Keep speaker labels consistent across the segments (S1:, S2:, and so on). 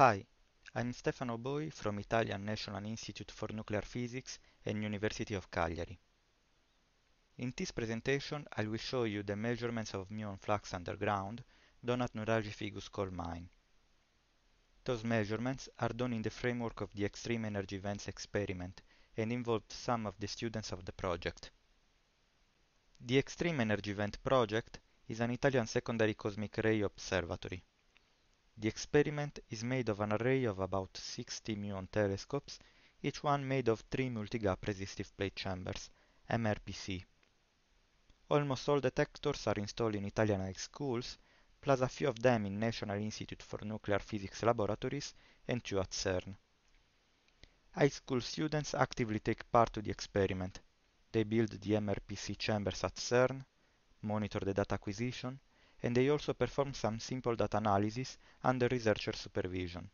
S1: Hi, I'm Stefano Boi from Italian National Institute for Nuclear Physics and University of Cagliari. In this presentation I will show you the measurements of muon flux underground done at Nuraji coal mine. Those measurements are done in the framework of the Extreme Energy Events experiment and involved some of the students of the project. The Extreme Energy Event project is an Italian secondary cosmic ray observatory. The experiment is made of an array of about 60 muon telescopes, each one made of 3 multigap resistive plate chambers, MRPC. Almost all detectors are installed in italian high schools, plus a few of them in National Institute for Nuclear Physics laboratories and two at CERN. High school students actively take part to the experiment. They build the MRPC chambers at CERN, monitor the data acquisition, and they also perform some simple data analysis under researcher supervision.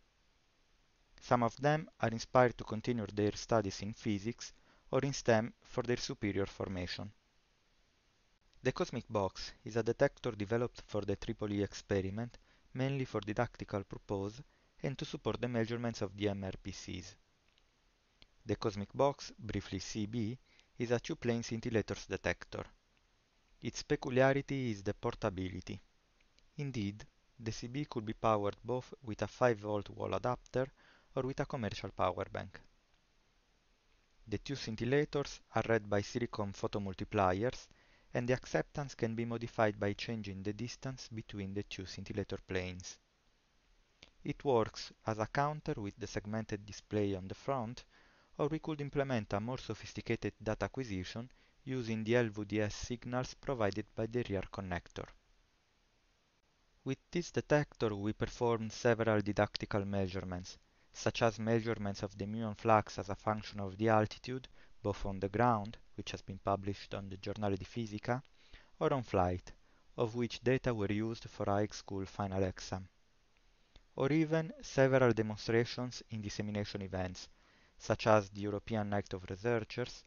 S1: Some of them are inspired to continue their studies in physics or in STEM for their superior formation. The Cosmic Box is a detector developed for the Tripoli experiment, mainly for didactical purpose and to support the measurements of the MRPCs. The Cosmic Box, briefly CB, is a two-plane scintillators detector. Its peculiarity is the portability. Indeed, the CB could be powered both with a 5V wall adapter or with a commercial power bank. The two scintillators are read by silicon photomultipliers and the acceptance can be modified by changing the distance between the two scintillator planes. It works as a counter with the segmented display on the front, or we could implement a more sophisticated data acquisition using the LVDS signals provided by the rear connector. With this detector we performed several didactical measurements, such as measurements of the muon flux as a function of the altitude, both on the ground, which has been published on the Giornale di Fisica, or on flight, of which data were used for high school final exam. Or even several demonstrations in dissemination events, such as the European Night of Researchers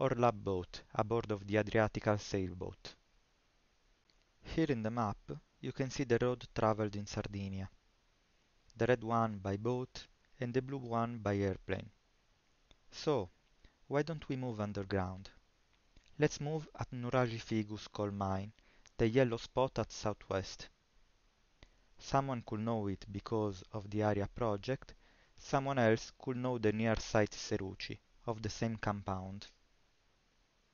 S1: or lab boat aboard of the Adriatical sailboat. Here in the map you can see the road traveled in Sardinia, the red one by boat and the blue one by airplane. So, why don't we move underground? Let's move at Nuraji Figus coal mine, the yellow spot at southwest. Someone could know it because of the area project, someone else could know the near site Seruci, of the same compound.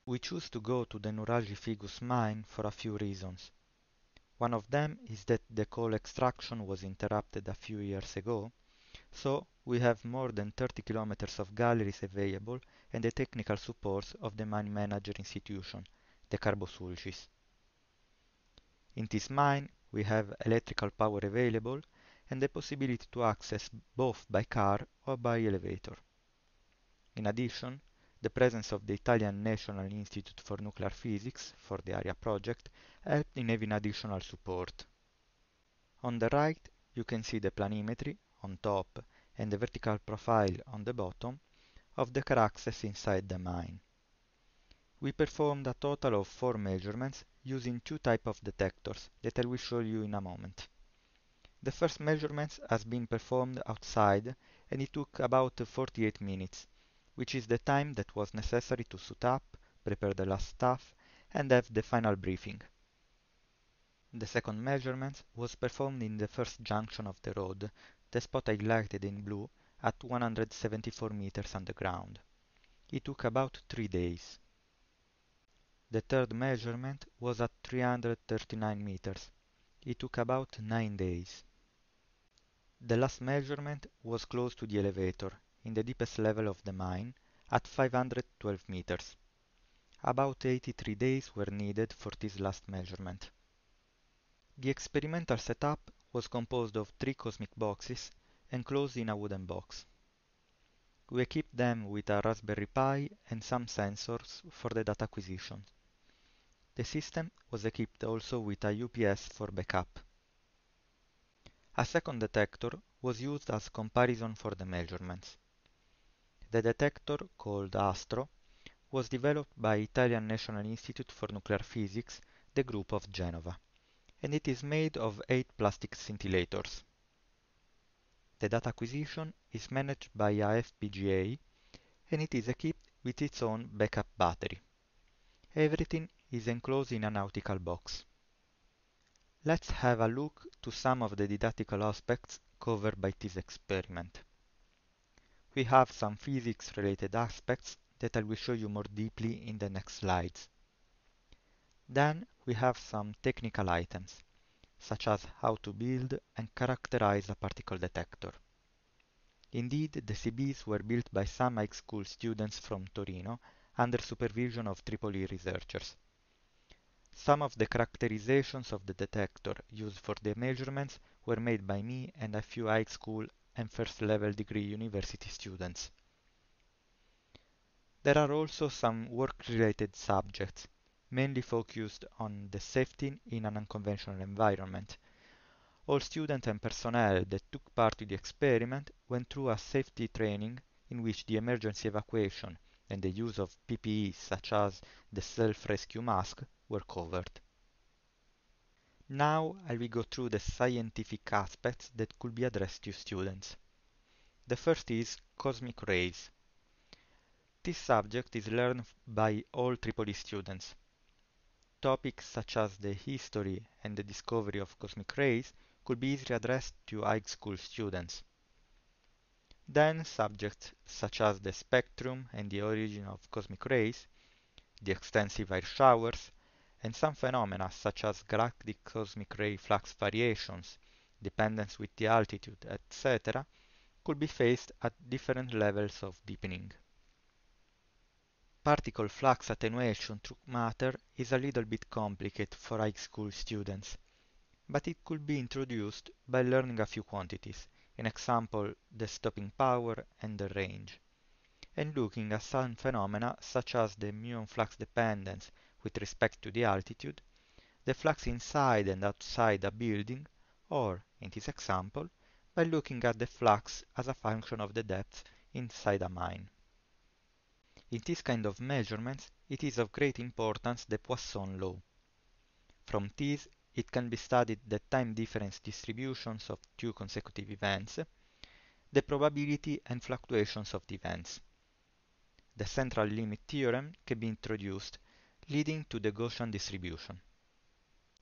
S1: We choose to go to the Nuraji mine for a few reasons. One of them is that the coal extraction was interrupted a few years ago, so we have more than 30 kilometers of galleries available and the technical support of the mine manager institution, the Carbosulcis. In this mine we have electrical power available and the possibility to access both by car or by elevator. In addition, the presence of the Italian National Institute for Nuclear Physics for the ARIA project helped in having additional support. On the right you can see the planimetry on top and the vertical profile on the bottom of the cracks inside the mine. We performed a total of four measurements using two types of detectors that I will show you in a moment. The first measurement has been performed outside and it took about 48 minutes, which is the time that was necessary to suit up, prepare the last stuff, and have the final briefing. The second measurement was performed in the first junction of the road, the spot highlighted in blue, at 174 meters underground. It took about three days. The third measurement was at 339 meters. It took about nine days. The last measurement was close to the elevator, in the deepest level of the mine at 512 meters. About 83 days were needed for this last measurement. The experimental setup was composed of three cosmic boxes enclosed in a wooden box. We equipped them with a Raspberry Pi and some sensors for the data acquisition. The system was equipped also with a UPS for backup. A second detector was used as comparison for the measurements. The detector, called Astro, was developed by Italian National Institute for Nuclear Physics, the group of Genova, and it is made of eight plastic scintillators. The data acquisition is managed by a FPGA and it is equipped with its own backup battery. Everything is enclosed in a nautical box. Let's have a look to some of the didactical aspects covered by this experiment we have some physics related aspects that I will show you more deeply in the next slides. Then we have some technical items, such as how to build and characterize a particle detector. Indeed, the CBs were built by some high school students from Torino under supervision of Tripoli researchers. Some of the characterizations of the detector used for the measurements were made by me and a few high school and first level degree university students. There are also some work-related subjects, mainly focused on the safety in an unconventional environment. All students and personnel that took part in the experiment went through a safety training in which the emergency evacuation and the use of PPE such as the self-rescue mask were covered. Now I will go through the scientific aspects that could be addressed to students. The first is cosmic rays. This subject is learned by all Tripoli students. Topics such as the history and the discovery of cosmic rays could be easily addressed to high school students. Then subjects such as the spectrum and the origin of cosmic rays, the extensive air showers, and some phenomena such as galactic cosmic ray flux variations, dependence with the altitude, etc., could be faced at different levels of deepening. Particle flux attenuation through matter is a little bit complicated for high school students, but it could be introduced by learning a few quantities, in example the stopping power and the range, and looking at some phenomena such as the muon flux dependence with respect to the altitude, the flux inside and outside a building, or, in this example, by looking at the flux as a function of the depth inside a mine. In this kind of measurements, it is of great importance the Poisson law. From this, it can be studied the time difference distributions of two consecutive events, the probability and fluctuations of the events. The central limit theorem can be introduced leading to the Gaussian distribution.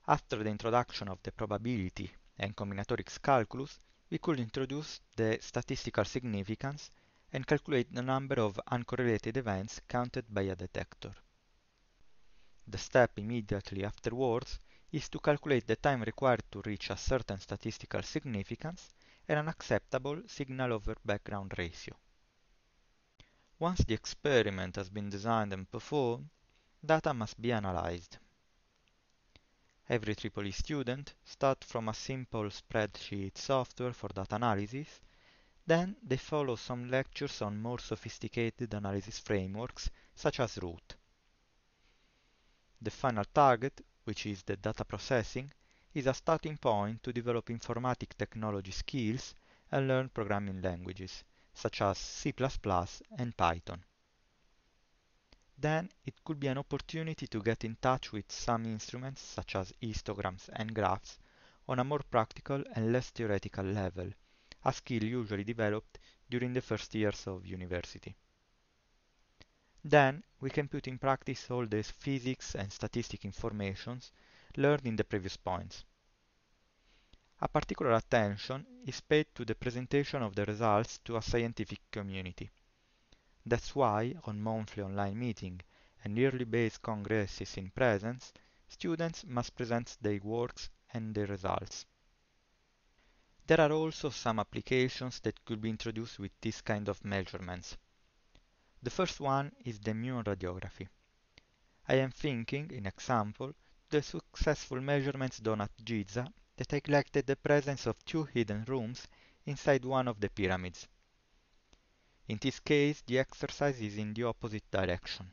S1: After the introduction of the probability and combinatorics calculus, we could introduce the statistical significance and calculate the number of uncorrelated events counted by a detector. The step immediately afterwards is to calculate the time required to reach a certain statistical significance and an acceptable signal over background ratio. Once the experiment has been designed and performed, Data must be analyzed. Every Tripoli student starts from a simple spreadsheet software for data analysis, then they follow some lectures on more sophisticated analysis frameworks, such as Root. The final target, which is the data processing, is a starting point to develop informatic technology skills and learn programming languages, such as C++ and Python then it could be an opportunity to get in touch with some instruments, such as histograms and graphs, on a more practical and less theoretical level, a skill usually developed during the first years of university. Then we can put in practice all the physics and statistic informations learned in the previous points. A particular attention is paid to the presentation of the results to a scientific community. That's why, on monthly online meeting and yearly based congresses in presence, students must present their works and their results. There are also some applications that could be introduced with this kind of measurements. The first one is the immune radiography. I am thinking, in example, the successful measurements done at Giza that collected the presence of two hidden rooms inside one of the pyramids. In this case, the exercise is in the opposite direction.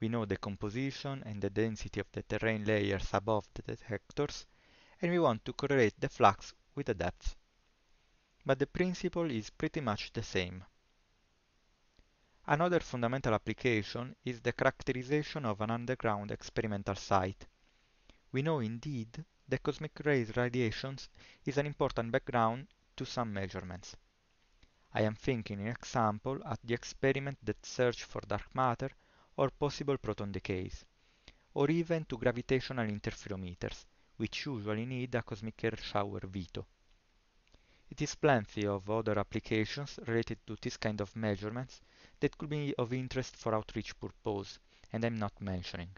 S1: We know the composition and the density of the terrain layers above the detectors, and we want to correlate the flux with the depth. But the principle is pretty much the same. Another fundamental application is the characterization of an underground experimental site. We know indeed that cosmic rays radiations is an important background to some measurements. I am thinking, in example, at the experiment that search for dark matter or possible proton decays, or even to gravitational interferometers, which usually need a cosmic air shower veto. It is plenty of other applications related to this kind of measurements that could be of interest for outreach purpose, and I'm not mentioning,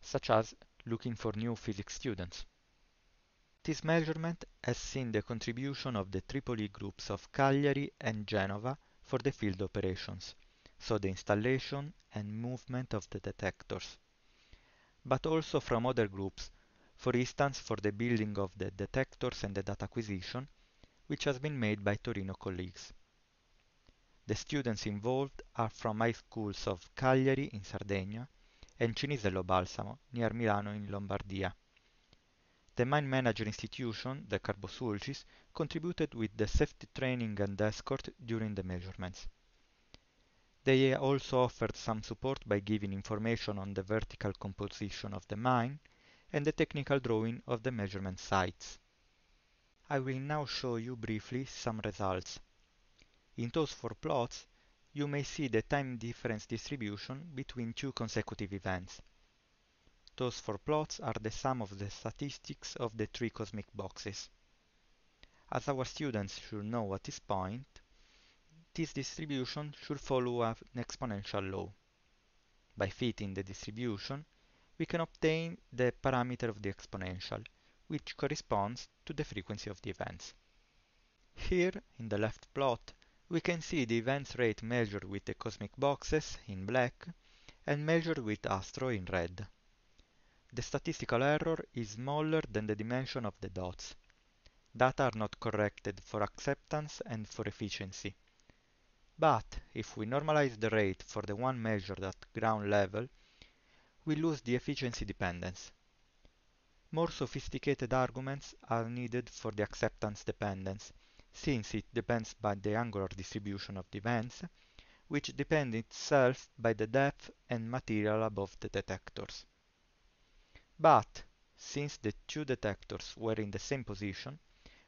S1: such as looking for new physics students. This measurement has seen the contribution of the Tripoli groups of Cagliari and Genova for the field operations, so the installation and movement of the detectors, but also from other groups, for instance for the building of the detectors and the data acquisition, which has been made by Torino colleagues. The students involved are from high schools of Cagliari in Sardinia and Cinisello Balsamo near Milano in Lombardia. The mine manager institution, the Carbosulcis, contributed with the safety training and escort during the measurements. They also offered some support by giving information on the vertical composition of the mine and the technical drawing of the measurement sites. I will now show you briefly some results. In those four plots, you may see the time difference distribution between two consecutive events. Those for plots are the sum of the statistics of the three cosmic boxes. As our students should know at this point, this distribution should follow an exponential law. By fitting the distribution, we can obtain the parameter of the exponential, which corresponds to the frequency of the events. Here, in the left plot, we can see the events rate measured with the cosmic boxes in black and measured with Astro in red. The statistical error is smaller than the dimension of the dots. Data are not corrected for acceptance and for efficiency. But if we normalize the rate for the one measured at ground level, we lose the efficiency dependence. More sophisticated arguments are needed for the acceptance dependence, since it depends by the angular distribution of the events, which depend itself by the depth and material above the detectors. But since the two detectors were in the same position,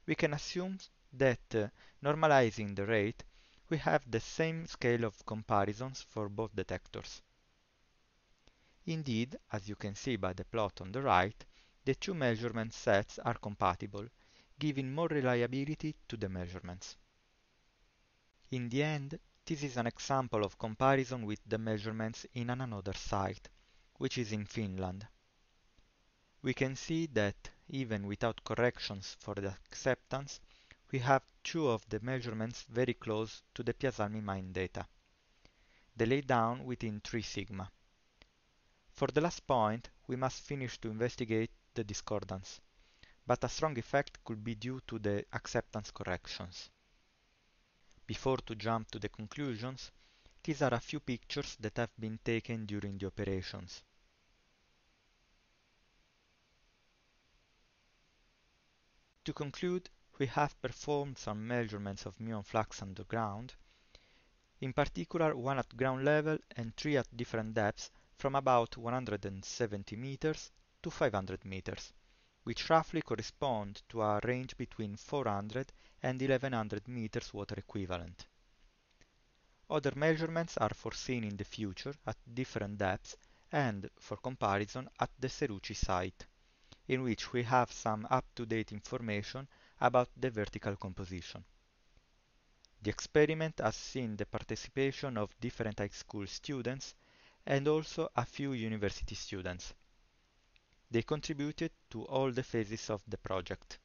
S1: we can assume that uh, normalizing the rate, we have the same scale of comparisons for both detectors. Indeed, as you can see by the plot on the right, the two measurement sets are compatible, giving more reliability to the measurements. In the end, this is an example of comparison with the measurements in another site, which is in Finland we can see that even without corrections for the acceptance, we have two of the measurements very close to the Piazzalmi-Mine data. They lay down within 3 sigma. For the last point, we must finish to investigate the discordance, but a strong effect could be due to the acceptance corrections. Before to jump to the conclusions, these are a few pictures that have been taken during the operations. To conclude, we have performed some measurements of muon flux underground, in particular one at ground level and three at different depths from about 170 meters to 500 meters, which roughly correspond to a range between 400 and 1100 meters water equivalent. Other measurements are foreseen in the future at different depths and, for comparison, at the Serucci site in which we have some up-to-date information about the vertical composition. The experiment has seen the participation of different high school students and also a few university students. They contributed to all the phases of the project.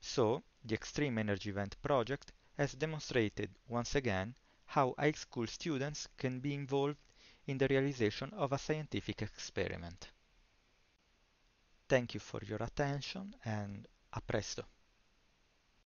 S1: So, the Extreme Energy Event project has demonstrated once again how high school students can be involved in the realization of a scientific experiment. Thank you for your attention and a presto.